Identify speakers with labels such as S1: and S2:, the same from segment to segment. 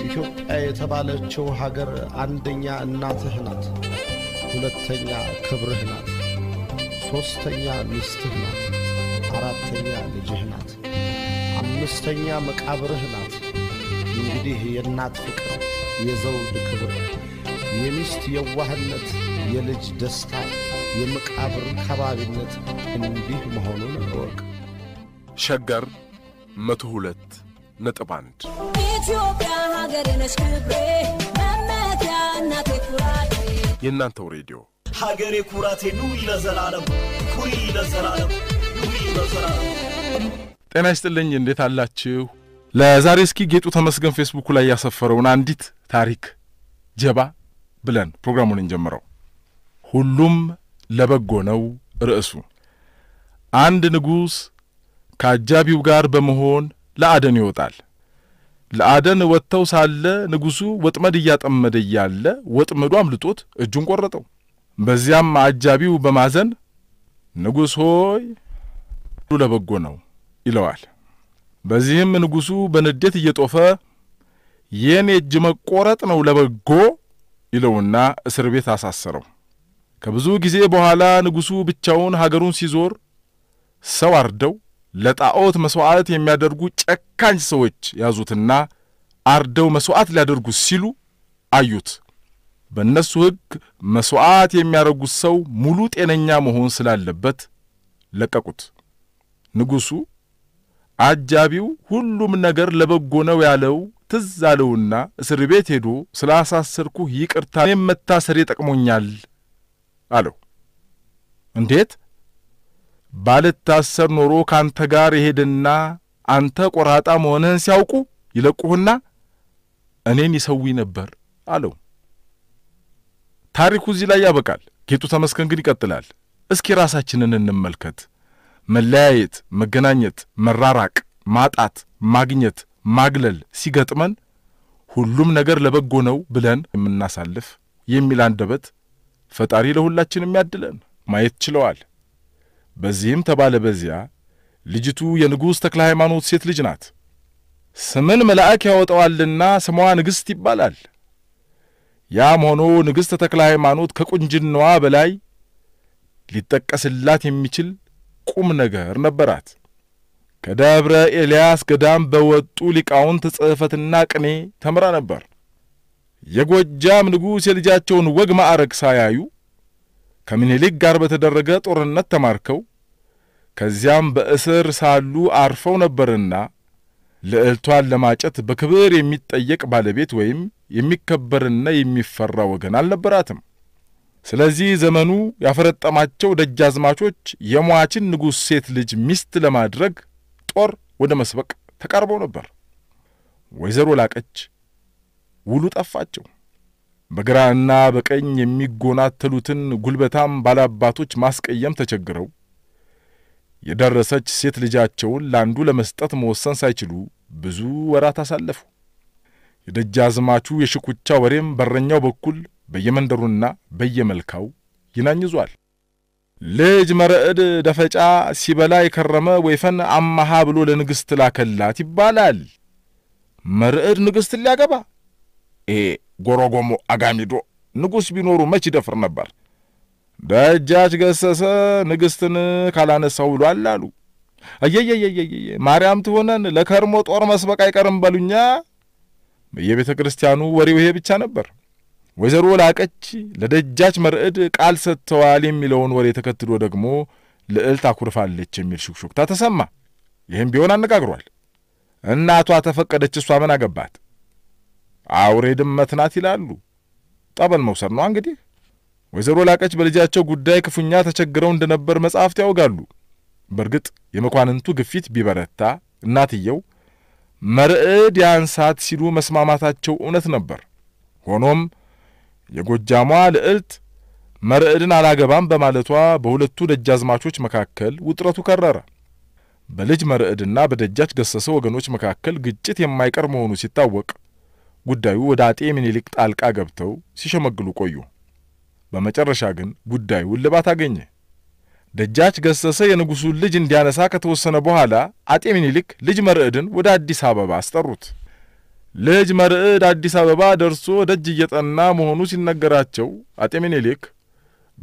S1: ኢትዮጵያ የተባለችው ሀገር አንደኛ እናትህ ናት፣ ሁለተኛ ክብርህ ናት፣ ሦስተኛ ሚስትህ ናት፣ አራተኛ ልጅህ ናት፣ አምስተኛ መቃብርህ ናት። እንግዲህ የእናት ፍቅር፣ የዘውድ ክብር፣ የሚስት የዋህነት፣ የልጅ ደስታ፣ የመቃብር ከባቢነት እንዲህ መሆኑን እወቅ። ሸገር መቶ ሁለት ነጥብ አንድ ኢትዮጵያ ሀገሬ ክብሬ መመኪያ እናቴ ኩራቴ የእናንተው ሬዲዮ ሀገሬ ኩራቴ ኑይ ለዘላለም ኩሪ ለዘላለም ኑይ ለዘላለም ጤና ይስጥልኝ እንዴት አላችሁ ለዛሬ እስኪ ጌጡ ተመስገን ፌስቡኩ ላይ ያሰፈረውን አንዲት ታሪክ ጀባ ብለን ፕሮግራሙን እንጀምረው ሁሉም ለበጎ ነው ርዕሱ አንድ ንጉሥ ከአጃቢው ጋር በመሆን ለአደን ይወጣል። ለአደን ወጥተው ሳለ ንጉሡ ወጥመድ እያጠመደ እያለ ወጥመዱ አምልጦት እጁን ቆረጠው። በዚያም አጃቢው በማዘን ንጉሥ ሆይ ለበጎ ነው ይለዋል። በዚህም ንጉሡ በንዴት እየጦፈ የኔ እጅ መቆረጥ ነው ለበጎ ይለውና እስር ቤት አሳሰረው። ከብዙ ጊዜ በኋላ ንጉሡ ብቻውን ሀገሩን ሲዞር ሰው አርደው ለጣዖት መሥዋዕት የሚያደርጉ ጨካኝ ሰዎች ያዙትና አርደው መሥዋዕት ሊያደርጉ ሲሉ አዩት። በእነሱ ሕግ መሥዋዕት የሚያደርጉት ሰው ሙሉ ጤነኛ መሆን ስላለበት ለቀቁት። ንጉሡ አጃቢው ሁሉም ነገር ለበጎ ነው ያለው ትዝ አለውና እስር ቤት ሄዶ ስላሳሰርኩህ ይቅርታ፣ እኔም መታሰሬ ጠቅሞኛል አለው። እንዴት ባልታሰር ኖሮ ካንተ ጋር ይሄድና አንተ ቆራጣ መሆንህን ሲያውቁ ይለቁህና እኔን ይሰዊ ነበር አለው። ታሪኩ እዚህ ላይ ያበቃል። ጌጡ ተመስገን ግን ይቀጥላል። እስኪ ራሳችንን እንመልከት። መለያየት፣ መገናኘት፣ መራራቅ፣ ማጣት፣ ማግኘት፣ ማግለል ሲገጥመን ሁሉም ነገር ለበጎ ነው ብለን የምናሳልፍ የሚል አንደበት ፈጣሪ ለሁላችንም ያድለን። ማየት ችለዋል። በዚህም ተባለ በዚያ ልጅቱ የንጉሥ ተክለ ሃይማኖት ሴት ልጅ ናት። ስምን መልአክ ያወጣዋልና ስሟ ንግሥት ይባላል። ያም ሆኖ ንግሥት ተክለ ሃይማኖት ከቁንጅናዋ በላይ ሊጠቀስላት የሚችል ቁም ነገር ነበራት። ከደብረ ኤልያስ ገዳም በወጡ ሊቃውንት ጽሕፈትና ቅኔ ተምራ ነበር። የጎጃም ንጉሥ የልጃቸውን ወግ ማዕረግ ሳያዩ ከምኒልክ ጋር በተደረገ ጦርነት ተማርከው ከዚያም በእስር ሳሉ አርፈው ነበርና ልዕልቷን ለማጨት በክብር የሚጠየቅ ባለቤት ወይም የሚከበርና የሚፈራ ወገን አልነበራትም። ስለዚህ ዘመኑ ያፈረጠማቸው ደጃዝማቾች የሟችን ንጉሥ ሴት ልጅ ሚስት ለማድረግ ጦር ወደ መስበቅ ተቃርበው ነበር። ወይዘሮ ላቀች ውሉ ጠፋቸው። በግራና በቀኝ የሚጎናተሉትን ጉልበታም ባላባቶች ማስቀየም ተቸግረው የደረሰች ሴት ልጃቸውን ለአንዱ ለመስጠት መወሰን ሳይችሉ ብዙ ወራት አሳለፉ። የደጃዝማቹ የሽኩቻ ወሬም በረኛው በኩል በየመንደሩና በየመልካው ይናኝዟል። ልጅ መርዕድ ደፈጫ ሲበላ የከረመ ወይፈን አማሃ ብሎ ለንግሥት ላከላት ይባላል። መርዕድ ንግሥት ሊያገባ ኤ ጎሮጎሞ አጋሚዶ ንጉሥ ቢኖሩ መች ይደፍር ነበር? ደጃች ገሰሰ ንግሥትን ካላነሳው ብሏል አሉ። እየየየየየ ማርያም ትሆነን ለከርሞ ጦር መስበቅ አይቀርም በሉኛ። በየቤተ ክርስቲያኑ ወሬው ይሄ ብቻ ነበር። ወይዘሮ ላቀች ለደጃች መርዕድ ቃል ሰጥተዋል የሚለውን ወሬ ተከትሎ ደግሞ ልዕልት አኩርፋለች የሚል ሹክሹክታ ተሰማ። ይህም ቢሆን አነጋግሯል። እናቷ ተፈቀደች፣ እሷ ምን አገባት? አውሬ ድመት ናት ይላሉ። ጠበል መውሰድ ነው እንግዲህ ወይዘሮ ላቀች በልጃቸው ጉዳይ ክፉኛ ተቸግረው እንደነበር መጻሕፍት ያውጋሉ። በእርግጥ የመኳንንቱ ግፊት ቢበረታ እናትየው መርዕድ ያንሳት ሲሉ መስማማታቸው እውነት ነበር። ሆኖም የጎጃሟ ልዕልት መርዕድን አላገባም በማለቷ በሁለቱ ደጃዝማቾች መካከል ውጥረቱ ከረረ። በልጅ መርዕድና በደጃች ገሰሰ ወገኖች መካከል ግጭት የማይቀር መሆኑ ሲታወቅ ጉዳዩ ወደ አጤ ምኒልክ ጣልቃ ገብተው ሲሸመግሉ ቆዩ። በመጨረሻ ግን ጉዳዩ እልባት አገኘ። ደጃች ገሰሰ የንጉሡን ልጅ እንዲያነሳ ከተወሰነ በኋላ አጤ ሚኒሊክ ልጅ መርዕድን ወደ አዲስ አበባ አስጠሩት። ልጅ መርዕድ አዲስ አበባ ደርሶ ደጅ እየጠና መሆኑ ሲነገራቸው አጤ ሚኒሊክ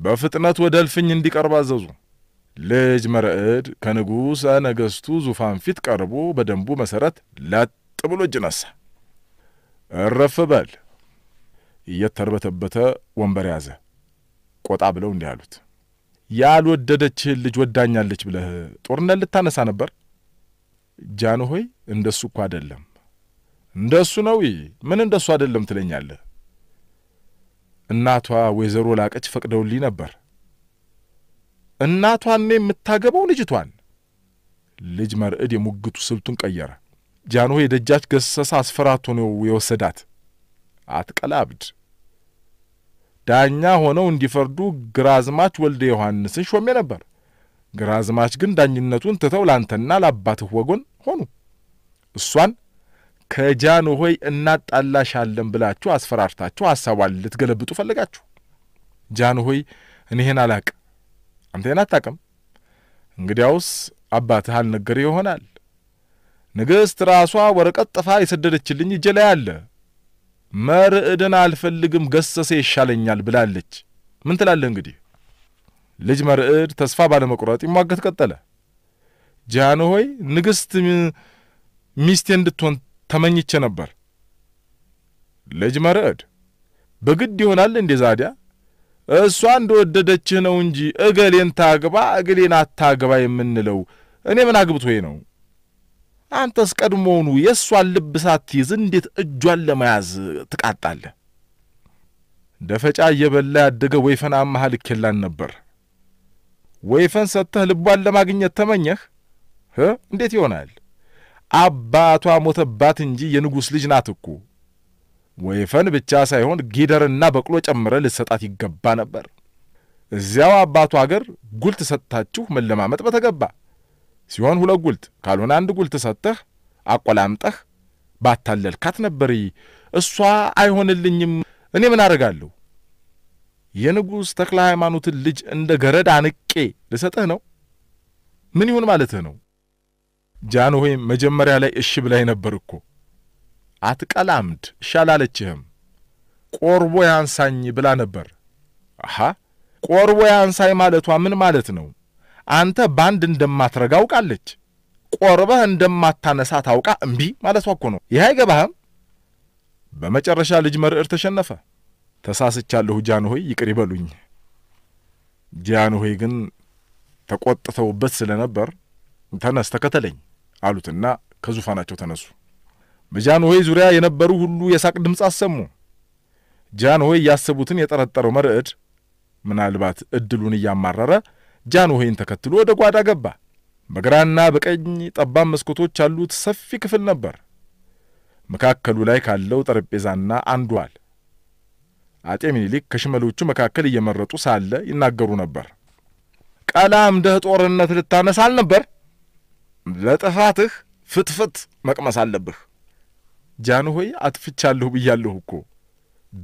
S1: በፍጥነት ወደ እልፍኝ እንዲቀርብ አዘዙ። ልጅ መርዕድ ከንጉሠ ነገሥቱ ዙፋን ፊት ቀርቦ በደንቡ መሠረት ለጥ ብሎ እጅ ነሳ። እረፍ በል እየተርበተበተ ወንበር ያዘ። ቆጣ ብለው እንዲህ አሉት። ያልወደደችህን ልጅ ወዳኛለች ብለህ ጦርነት ልታነሳ ነበር? ጃንሆይ እሱ እኮ አደለም። እንደሱ ነው። ምን እንደሱ አደለም ትለኛለህ? እናቷ ወይዘሮ ላቀች ፈቅደውልኝ ነበር። እናቷን የምታገባው ልጅቷን። ልጅ መርዕድ የሙግቱ ስልቱን ቀየረ። ጃንሆይ የደጃች ገሰሳ አስፈራቶ ነው የወሰዳት። አትቀላብድ ዳኛ ሆነው እንዲፈርዱ ግራዝማች ወልደ ዮሐንስን ሾሜ ነበር። ግራዝማች ግን ዳኝነቱን ትተው ላንተና ለአባትህ ወጎን ሆኑ። እሷን ከጃንሆይ እናጣላሻለን ብላችሁ አስፈራርታችሁ ሐሳቧን ልትገለብጡ ፈለጋችሁ። ሆይ እኔህን አላቅ፣ አንተን አታቅም። እንግዲያውስ አባትህ አልነገር ይሆናል። ንግሥት ራሷ ወረቀት ጥፋ የሰደደችልኝ እጄ ላይ አለ መርዕድን አልፈልግም ገሰሰ ይሻለኛል ብላለች። ምን ትላለህ እንግዲህ? ልጅ መርዕድ ተስፋ ባለመቁረጥ ይሟገት ቀጠለ። ሆይ ንግሥት ሚስቴ እንድትሆን ተመኝቼ ነበር። ልጅ መርዕድ በግድ ይሆናል እንዴ ዛዲያ? እሷ ወደደችህ ነው እንጂ እገሌን ታግባ እግሌን አታግባ የምንለው እኔ ምን ወይ ነው? አንተስ ቀድሞውኑ የእሷን ልብ ሳትይዝ እንዴት እጇን ለመያዝ ትቃጣለህ? ደፈጫ እየበላ ያደገ ወይፈን መሃል ኬላን ነበር። ወይፈን ሰጥተህ ልቧን ለማግኘት ተመኘህ? እንዴት ይሆናል? አባቷ ሞተባት እንጂ የንጉሥ ልጅ ናት እኮ። ወይፈን ብቻ ሳይሆን ጊደርና በቅሎ ጨምረ ልትሰጣት ይገባ ነበር። እዚያው አባቱ አገር ጉልት ሰጥታችሁ መለማመጥ በተገባ ሲሆን ሁለት ጉልት ካልሆነ አንድ ጉልት ሰጥተህ አቆላምጠህ ባታለልካት ነበር። እሷ አይሆንልኝም፣ እኔ ምን አደርጋለሁ? የንጉሥ ተክለ ሃይማኖትን ልጅ እንደ ገረድ አንቄ ልሰጥህ ነው? ምን ይሁን ማለትህ ነው? ጃንሆይም መጀመሪያ ላይ እሺ ብላይ ነበር እኮ አትቀላምድ፣ እሺ አላለችህም። ቆርቦ ያንሳኝ ብላ ነበር። አሃ ቆርቦ ያንሳኝ ማለቷ ምን ማለት ነው? አንተ ባንድ እንደማትረጋ አውቃለች። ቆርበህ እንደማታነሳ ታውቃ እምቢ ማለቷ እኮ ነው። ይህ አይገባህም። በመጨረሻ ልጅ መርዕር ተሸነፈ። ተሳስቻለሁ ጃንሆይ ይቅር ይበሉኝ። ጃንሆይ ግን ተቆጥተውበት ስለነበር ተነስ ተከተለኝ አሉትና ከዙፋናቸው ተነሱ። በጃንሆይ ዙሪያ የነበሩ ሁሉ የሳቅ ድምፅ አሰሙ። ጃንሆይ ያሰቡትን የጠረጠረው መርዕድ ምናልባት እድሉን እያማረረ ጃንሆይን ተከትሎ ወደ ጓዳ ገባ። በግራና በቀኝ ጠባብ መስኮቶች ያሉት ሰፊ ክፍል ነበር። መካከሉ ላይ ካለው ጠረጴዛና አንዷል አጤ ሚኒሊክ ከሽመሎቹ መካከል እየመረጡ ሳለ ይናገሩ ነበር። ደህ ጦርነት ልታነሳ አልነበር? ለጥፋትህ ፍትፍት መቅመስ አለብህ። ጃንሆይ አጥፍቻለሁ ብያለሁ እኮ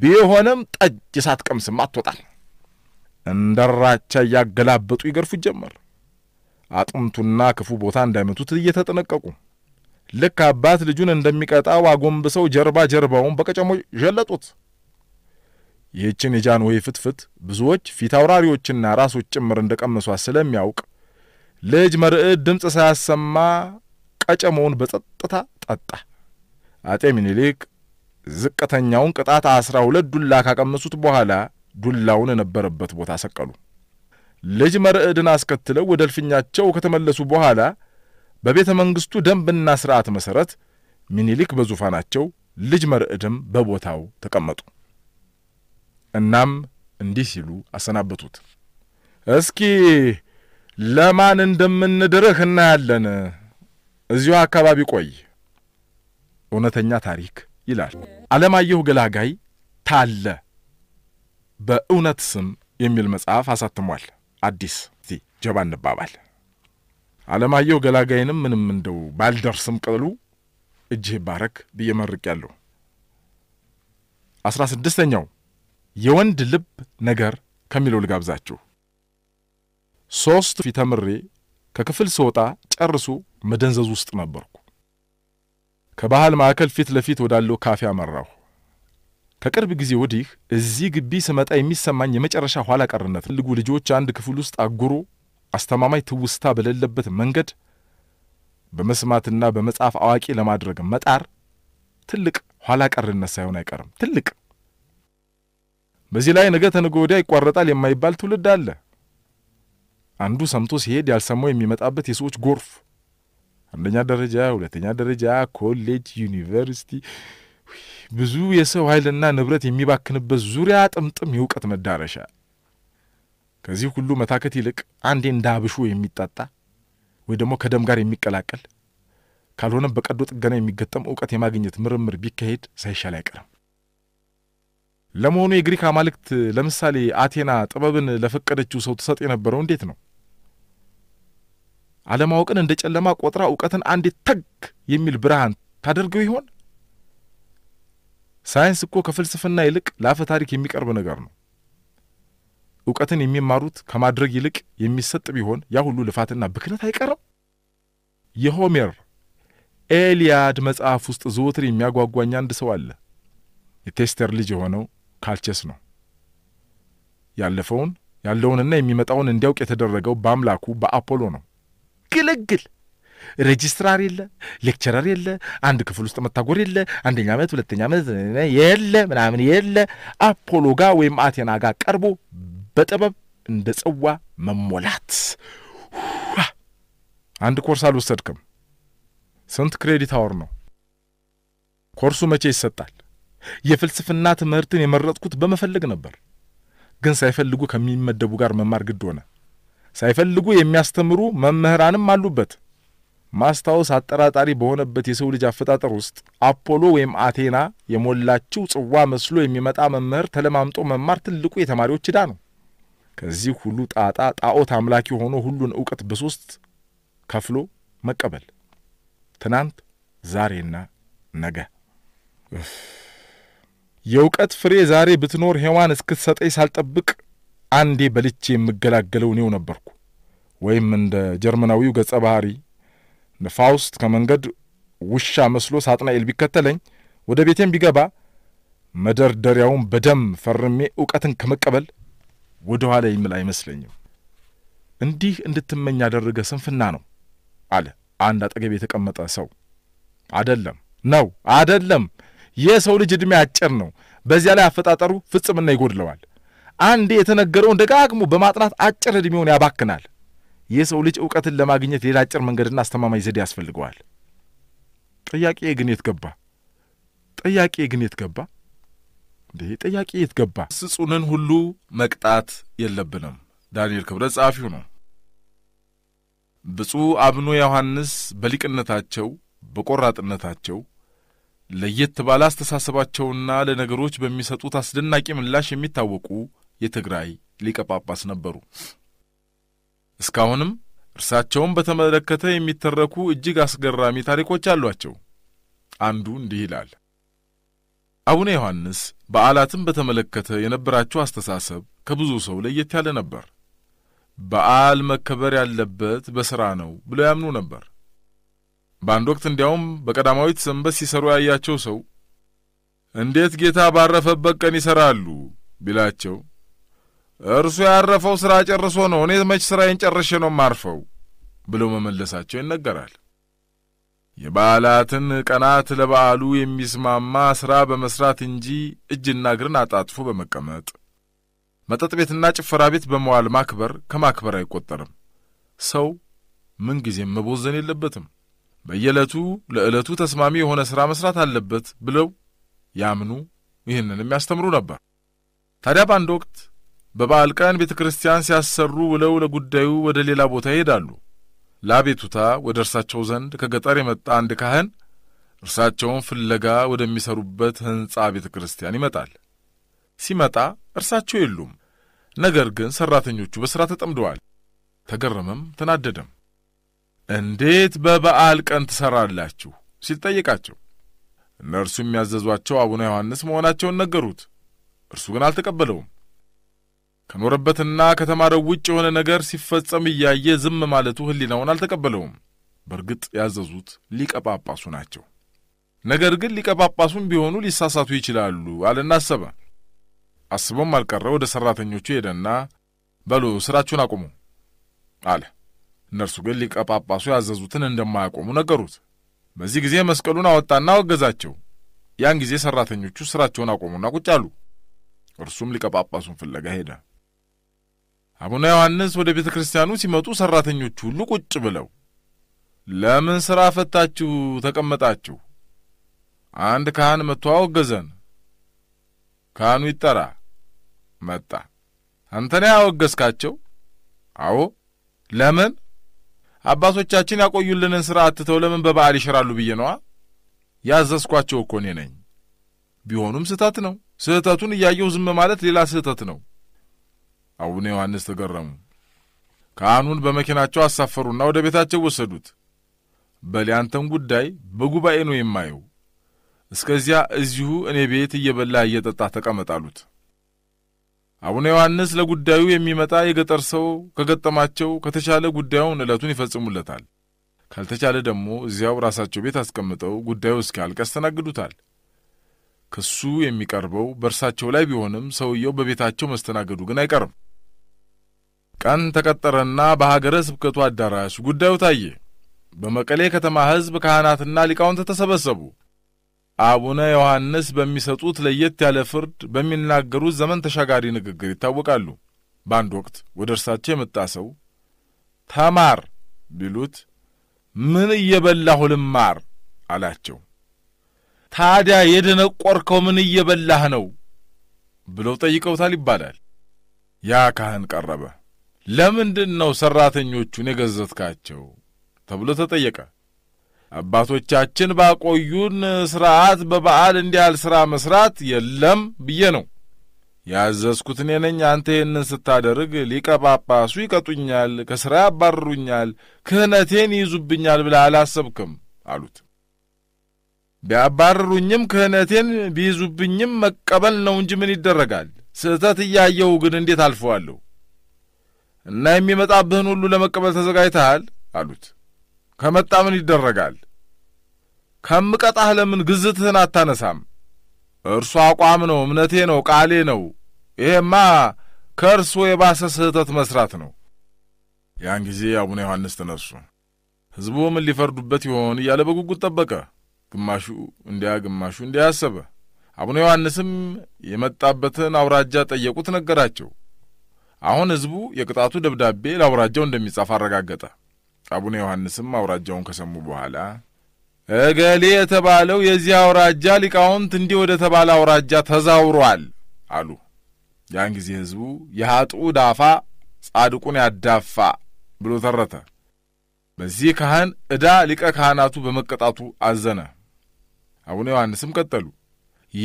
S1: ቢሆንም ጠጅ ሳትቀምስም አትወጣል። እንደራቻ እያገላበጡ ይገርፉ ጀመር። አጥንቱና ክፉ ቦታ እንዳይመቱት እየተጠነቀቁ ልክ አባት ልጁን እንደሚቀጣው አጎንብሰው ጀርባ ጀርባውን በቀጨሞ ዠለጡት። ይህችን የጃንሆይ ፍትፍት ብዙዎች ፊት አውራሪዎችና ራሶች ጭምር እንደ ቀመሷት ስለሚያውቅ ልጅ መርዕድ ድምፅ ሳያሰማ ቀጨሞውን በጸጥታ ጠጣ። አጤ ሚኒሊክ ዝቅተኛውን ቅጣት አስራ ሁለት ዱላ ካቀመሱት በኋላ ዱላውን የነበረበት ቦታ ሰቀሉ። ልጅ መርዕድን አስከትለው ወደ እልፍኛቸው ከተመለሱ በኋላ በቤተ መንግሥቱ ደንብና ሥርዓት መሠረት ሚኒሊክ በዙፋናቸው ልጅ መርዕድም በቦታው ተቀመጡ። እናም እንዲህ ሲሉ አሰናበቱት። እስኪ ለማን እንደምንድርህ እናያለን። እዚሁ አካባቢ ቆይ። እውነተኛ ታሪክ ይላል። አለማየሁ ገላጋይ ታለ በእውነት ስም የሚል መጽሐፍ አሳትሟል። አዲስ ዚ ጀባ እንባባል አለማየሁ ገላጋይንም ምንም እንደው ባልደርስም ቅሉ እጅህ ባረክ ብዬ መርቅ ያለሁ። አስራ ስድስተኛው የወንድ ልብ ነገር ከሚለው ልጋብዛችሁ። ሦስት ፊተምሬ ከክፍል ስወጣ ጨርሶ መደንዘዝ ውስጥ ነበርኩ። ከባህል ማዕከል ፊት ለፊት ወዳለው ካፌ አመራሁ። ከቅርብ ጊዜ ወዲህ እዚህ ግቢ ስመጣ የሚሰማኝ የመጨረሻ ኋላ ቀርነት ልጉ ልጆች አንድ ክፍል ውስጥ አጉሮ አስተማማኝ ትውስታ በሌለበት መንገድ በመስማትና በመጻፍ አዋቂ ለማድረግ መጣር ትልቅ ኋላ ቀርነት ሳይሆን አይቀርም። ትልቅ በዚህ ላይ ነገ ተነገ ወዲያ ይቋረጣል የማይባል ትውልድ አለ። አንዱ ሰምቶ ሲሄድ ያልሰማው የሚመጣበት የሰዎች ጎርፍ አንደኛ ደረጃ፣ ሁለተኛ ደረጃ፣ ኮሌጅ፣ ዩኒቨርሲቲ ብዙ የሰው ኃይልና ንብረት የሚባክንበት ዙሪያ ጥምጥም የእውቀት መዳረሻ። ከዚህ ሁሉ መታከት ይልቅ አንዴ እንደ አብሾ የሚጣጣ ወይ ደግሞ ከደም ጋር የሚቀላቀል ካልሆነም በቀዶ ጥገና የሚገጠም እውቀት የማግኘት ምርምር ቢካሄድ ሳይሻል አይቀርም። ለመሆኑ የግሪክ አማልክት ለምሳሌ አቴና ጥበብን ለፈቀደችው ሰው ትሰጥ የነበረው እንዴት ነው? አለማወቅን እንደ ጨለማ ቆጥራ እውቀትን አንዴ ተግ የሚል ብርሃን ታደርገው ይሆን? ሳይንስ እኮ ከፍልስፍና ይልቅ ለአፈ ታሪክ የሚቀርብ ነገር ነው። እውቀትን የሚማሩት ከማድረግ ይልቅ የሚሰጥ ቢሆን ያ ሁሉ ልፋትና ብክነት አይቀርም። የሆሜር ኤልያድ መጽሐፍ ውስጥ ዘወትር የሚያጓጓኝ አንድ ሰው አለ። የቴስተር ልጅ የሆነው ካልቸስ ነው። ያለፈውን ያለውንና የሚመጣውን እንዲያውቅ የተደረገው በአምላኩ በአፖሎ ነው። ግልግል ሬጅስትራር የለ፣ ሌክቸረር የለ፣ አንድ ክፍል ውስጥ መታጎር የለ፣ አንደኛ ዓመት ሁለተኛ ዓመት የለ ምናምን የለ። አፖሎ ጋ ወይም አቴና ጋ ቀርቦ በጥበብ እንደ ጽዋ መሞላት። አንድ ኮርስ አልወሰድክም። ስንት ክሬዲት አወር ነው ኮርሱ? መቼ ይሰጣል? የፍልስፍና ትምህርትን የመረጥኩት በመፈለግ ነበር፣ ግን ሳይፈልጉ ከሚመደቡ ጋር መማር ግድ ሆነ። ሳይፈልጉ የሚያስተምሩ መምህራንም አሉበት። ማስታወስ አጠራጣሪ በሆነበት የሰው ልጅ አፈጣጠር ውስጥ አፖሎ ወይም አቴና የሞላችው ጽዋ መስሎ የሚመጣ መምህር ተለማምጦ መማር ትልቁ የተማሪዎች ዕዳ ነው። ከዚህ ሁሉ ጣጣ ጣዖት አምላኪ ሆኖ ሁሉን እውቀት በሶስት ከፍሎ መቀበል፣ ትናንት፣ ዛሬና ነገ። የእውቀት ፍሬ ዛሬ ብትኖር ሔዋን እስክትሰጠኝ ሳልጠብቅ አንዴ በልቼ የምገላገለው እኔው ነበርኩ። ወይም እንደ ጀርመናዊው ገጸ ባህሪ ነፋውስት ከመንገድ ውሻ መስሎ ሳጥናኤል ቢከተለኝ ወደ ቤቴም ቢገባ መደርደሪያውን በደም ፈርሜ እውቀትን ከመቀበል ወደ ኋላ የሚል አይመስለኝም። እንዲህ እንድትመኝ ያደረገ ስንፍና ነው አለ አንድ አጠገብ የተቀመጠ ሰው። አደለም ነው አደለም። የሰው ልጅ ዕድሜ አጭር ነው። በዚያ ላይ አፈጣጠሩ ፍጽምና ይጎድለዋል። አንዴ የተነገረውን ደጋግሞ በማጥናት አጭር ዕድሜውን ያባክናል። የሰው ልጅ እውቀትን ለማግኘት ሌላ አጭር መንገድና አስተማማኝ ዘዴ ያስፈልገዋል። ጥያቄ ግን የት ገባ? ጥያቄ ግን የት ገባ? እንዴ ጥያቄ የት ገባ? ስጹንን ሁሉ መቅጣት የለብንም። ዳንኤል ክብረት ጸሐፊው ነው። ብፁዕ አቡነ ዮሐንስ በሊቅነታቸው በቆራጥነታቸው ለየት ባለ አስተሳሰባቸውና ለነገሮች በሚሰጡት አስደናቂ ምላሽ የሚታወቁ የትግራይ ሊቀ ጳጳስ ነበሩ። እስካሁንም እርሳቸውን በተመለከተ የሚተረኩ እጅግ አስገራሚ ታሪኮች አሏቸው። አንዱ እንዲህ ይላል። አቡነ ዮሐንስ በዓላትን በተመለከተ የነበራቸው አስተሳሰብ ከብዙ ሰው ለየት ያለ ነበር። በዓል መከበር ያለበት በሥራ ነው ብለው ያምኑ ነበር። በአንድ ወቅት እንዲያውም በቀዳማዊት ሰንበት ሲሰሩ ያያቸው ሰው እንዴት ጌታ ባረፈበት ቀን ይሠራሉ ቢላቸው እርሱ ያረፈው ሥራ ጨርሶ ነው፣ እኔ መች ሥራዬን ጨርሼ ነው ማርፈው ብለው መመለሳቸው ይነገራል። የበዓላትን ቀናት ለበዓሉ የሚስማማ ሥራ በመሥራት እንጂ እጅና እግርን አጣጥፎ በመቀመጥ መጠጥ ቤትና ጭፈራ ቤት በመዋል ማክበር ከማክበር አይቆጠርም። ሰው ምንጊዜም መቦዘን የለበትም። በየዕለቱ ለዕለቱ ተስማሚ የሆነ ሥራ መሥራት አለበት ብለው ያምኑ፣ ይህንንም ያስተምሩ ነበር። ታዲያ በአንድ ወቅት በበዓል ቀን ቤተ ክርስቲያን ሲያሰሩ ውለው ለጉዳዩ ወደ ሌላ ቦታ ይሄዳሉ። ለአቤቱታ ወደ እርሳቸው ዘንድ ከገጠር የመጣ አንድ ካህን እርሳቸውን ፍለጋ ወደሚሰሩበት ሕንፃ ቤተ ክርስቲያን ይመጣል። ሲመጣ እርሳቸው የሉም። ነገር ግን ሠራተኞቹ በሥራ ተጠምደዋል። ተገረመም ተናደደም። እንዴት በበዓል ቀን ትሠራላችሁ? ሲል ጠየቃቸው። እነርሱ የሚያዘዟቸው አቡነ ዮሐንስ መሆናቸውን ነገሩት። እርሱ ግን አልተቀበለውም። ከኖረበትና ከተማረው ውጭ የሆነ ነገር ሲፈጸም እያየ ዝም ማለቱ ሕሊናውን አልተቀበለውም። በእርግጥ ያዘዙት ሊቀ ጳጳሱ ናቸው። ነገር ግን ሊቀ ጳጳሱም ቢሆኑ ሊሳሳቱ ይችላሉ አለና አሰበ። አስቦም አልቀረ ወደ ሠራተኞቹ ሄደና በሉ ሥራችሁን አቁሙ አለ። እነርሱ ግን ሊቀ ጳጳሱ ያዘዙትን እንደማያቆሙ ነገሩት። በዚህ ጊዜ መስቀሉን አወጣና አወገዛቸው። ያን ጊዜ ሠራተኞቹ ሥራቸውን አቆሙና ቁጭ አሉ። እርሱም ሊቀ ጳጳሱን ፍለጋ ሄደ። አቡነ ዮሐንስ ወደ ቤተ ክርስቲያኑ ሲመጡ ሠራተኞቹ ሁሉ ቁጭ ብለው ለምን ሥራ ፈታችሁ ተቀመጣችሁ? አንድ ካህን መጥቶ አወገዘን። ካህኑ ይጠራ መጣ። አንተን ያወገዝካቸው? አዎ። ለምን? አባቶቻችን ያቆዩልንን ሥራ አትተው ለምን በበዓል ይሽራሉ ብዬ ነዋ። ያዘዝኳቸው እኮ እኔ ነኝ። ቢሆኑም ስህተት ነው። ስህተቱን እያየሁ ዝም ማለት ሌላ ስህተት ነው። አቡነ ዮሐንስ ተገረሙ። ካህኑን በመኪናቸው አሳፈሩና ወደ ቤታቸው ወሰዱት። በል ያንተን ጉዳይ በጉባኤ ነው የማየው፣ እስከዚያ እዚሁ እኔ ቤት እየበላ እየጠጣ ተቀመጣሉት። አቡነ ዮሐንስ ለጉዳዩ የሚመጣ የገጠር ሰው ከገጠማቸው ከተቻለ ጉዳዩን ዕለቱን ይፈጽሙለታል፣ ካልተቻለ ደግሞ እዚያው ራሳቸው ቤት አስቀምጠው ጉዳዩ እስኪያልቅ ያስተናግዱታል። ክሱ የሚቀርበው በእርሳቸው ላይ ቢሆንም ሰውየው በቤታቸው መስተናገዱ ግን አይቀርም። ቀን ተቀጠረና በሀገረ ስብከቱ አዳራሽ ጉዳዩ ታየ። በመቀሌ ከተማ ሕዝብ፣ ካህናትና ሊቃውንት ተሰበሰቡ። አቡነ ዮሐንስ በሚሰጡት ለየት ያለ ፍርድ፣ በሚናገሩት ዘመን ተሻጋሪ ንግግር ይታወቃሉ። በአንድ ወቅት ወደ እርሳቸው የመጣ ሰው ተማር ቢሉት ምን እየበላሁ ልማር አላቸው። ታዲያ የደነቆርከው ምን እየበላህ ነው ብለው ጠይቀውታል ይባላል። ያ ካህን ቀረበ። ለምንድን ነው ሠራተኞቹን የገዘትካቸው ተብሎ ተጠየቀ። አባቶቻችን ባቆዩን ሥርዓት በበዓል እንዲያል ሥራ መሥራት የለም ብዬ ነው ያዘዝኩት እኔ ነኝ። አንተ ይህንን ስታደርግ ሊቀ ጳጳሱ ይቀጡኛል፣ ከሥራ ያባርሩኛል፣ ክህነቴን ይይዙብኛል ብለህ አላሰብክም አሉት። ቢያባርሩኝም ክህነቴን ቢይዙብኝም መቀበል ነው እንጂ ምን ይደረጋል። ስህተት እያየሁ ግን እንዴት አልፈዋለሁ? እና የሚመጣብህን ሁሉ ለመቀበል ተዘጋጅተሃል አሉት። ከመጣ ምን ይደረጋል? ከምቀጣህ ለምን ግዝትህን አታነሳም? እርሱ አቋም ነው፣ እምነቴ ነው፣ ቃሌ ነው። ይሄማ ከእርሶ የባሰ ስህተት መስራት ነው። ያን ጊዜ አቡነ ዮሐንስ ተነሱ። ሕዝቡ ምን ሊፈርዱበት ይሆን እያለ በጉጉት ጠበቀ። ግማሹ እንዲያ ግማሹ እንዲያ አሰበ። አቡነ ዮሐንስም የመጣበትን አውራጃ ጠየቁት፣ ነገራቸው። አሁን ህዝቡ የቅጣቱ ደብዳቤ ለአውራጃው እንደሚጻፍ አረጋገጠ። አቡነ ዮሐንስም አውራጃውን ከሰሙ በኋላ እገሌ የተባለው የዚህ አውራጃ ሊቃውንት እንዲህ ወደ ተባለ አውራጃ ተዛውሯል አሉ። ያን ጊዜ ህዝቡ የኀጡ ዳፋ ጻድቁን ያዳፋ ብሎ ተረተ። በዚህ ካህን ዕዳ ሊቀ ካህናቱ በመቀጣቱ አዘነ። አቡነ ዮሐንስም ቀጠሉ።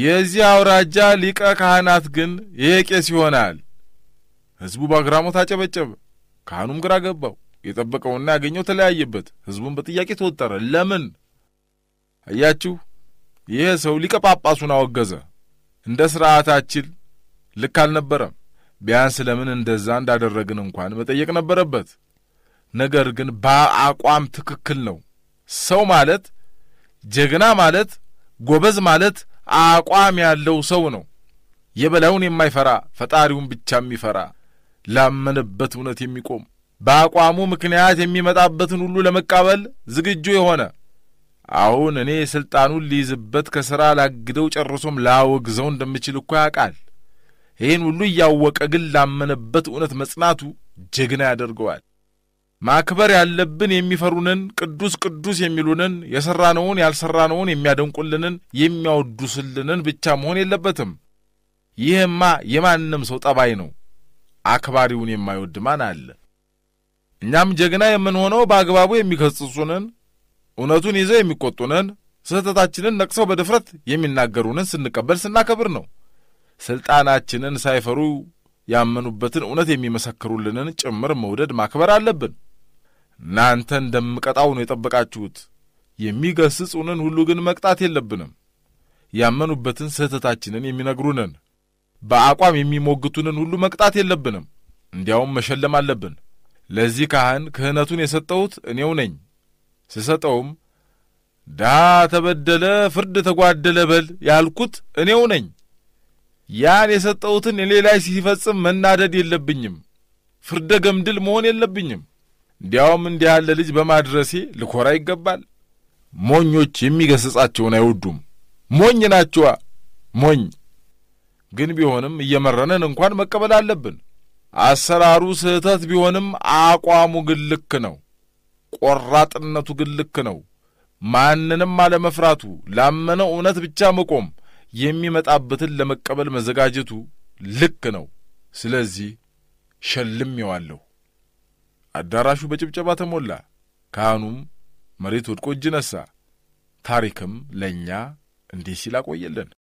S1: የዚህ አውራጃ ሊቀ ካህናት ግን ይሄ ቄስ ይሆናል ሕዝቡ በአግራሞት አጨበጨበ። ካህኑም ግራ ገባው። የጠበቀውና ያገኘው ተለያየበት። ሕዝቡን በጥያቄ ተወጠረ። ለምን? አያችሁ፣ ይህ ሰው ሊቀ ጳጳሱን አወገዘ። እንደ ሥርዓታችን ልክ አልነበረም። ቢያንስ ለምን እንደዛ እንዳደረግን እንኳን መጠየቅ ነበረበት። ነገር ግን በአቋም ትክክል ነው። ሰው ማለት ጀግና ማለት ጎበዝ ማለት አቋም ያለው ሰው ነው። የበላዩን የማይፈራ ፈጣሪውን ብቻ የሚፈራ ላመነበት እውነት የሚቆም በአቋሙ ምክንያት የሚመጣበትን ሁሉ ለመቃበል ዝግጁ የሆነ አሁን እኔ ስልጣኑን ሊይዝበት ከሥራ ላግደው ጨርሶም ላወግዘው እንደምችል እኮ ያውቃል። ይህን ሁሉ እያወቀ ግን ላመነበት እውነት መጽናቱ ጀግና ያደርገዋል። ማክበር ያለብን የሚፈሩንን፣ ቅዱስ ቅዱስ የሚሉንን፣ የሠራነውን ያልሠራነውን የሚያደንቁልንን፣ የሚያወዱስልንን ብቻ መሆን የለበትም። ይህማ የማንም ሰው ጠባይ ነው። አክባሪውን የማይወድ ማን አለ? እኛም ጀግና የምንሆነው በአግባቡ የሚከስሱንን፣ እውነቱን ይዘው የሚቆጡንን፣ ስህተታችንን ነቅሰው በድፍረት የሚናገሩንን ስንቀበል ስናከብር ነው። ስልጣናችንን ሳይፈሩ ያመኑበትን እውነት የሚመሰክሩልንን ጭምር መውደድ ማክበር አለብን። እናንተ እንደምቀጣው ነው የጠበቃችሁት። የሚገስጹንን ሁሉ ግን መቅጣት የለብንም። ያመኑበትን ስህተታችንን የሚነግሩንን በአቋም የሚሞግቱንን ሁሉ መቅጣት የለብንም፣ እንዲያውም መሸለም አለብን። ለዚህ ካህን ክህነቱን የሰጠሁት እኔው ነኝ። ስሰጠውም ዳ ተበደለ፣ ፍርድ ተጓደለ በል ያልኩት እኔው ነኝ። ያን የሰጠሁትን እኔ ላይ ሲፈጽም መናደድ የለብኝም፣ ፍርደ ገምድል መሆን የለብኝም። እንዲያውም እንዲህ ያለ ልጅ በማድረሴ ልኮራ ይገባል። ሞኞች የሚገሥጻቸውን አይወዱም። ሞኝ ናችዋ ሞኝ ግን ቢሆንም እየመረንን እንኳን መቀበል አለብን። አሰራሩ ስህተት ቢሆንም አቋሙ ግን ልክ ነው። ቆራጥነቱ ግን ልክ ነው። ማንንም አለመፍራቱ፣ ላመነው እውነት ብቻ መቆም፣ የሚመጣበትን ለመቀበል መዘጋጀቱ ልክ ነው። ስለዚህ ሸልሜዋለሁ። አዳራሹ በጭብጨባ ተሞላ። ካህኑም መሬት ወድቆ እጅ ነሳ። ታሪክም ለእኛ እንዲህ ሲል አቆየለን።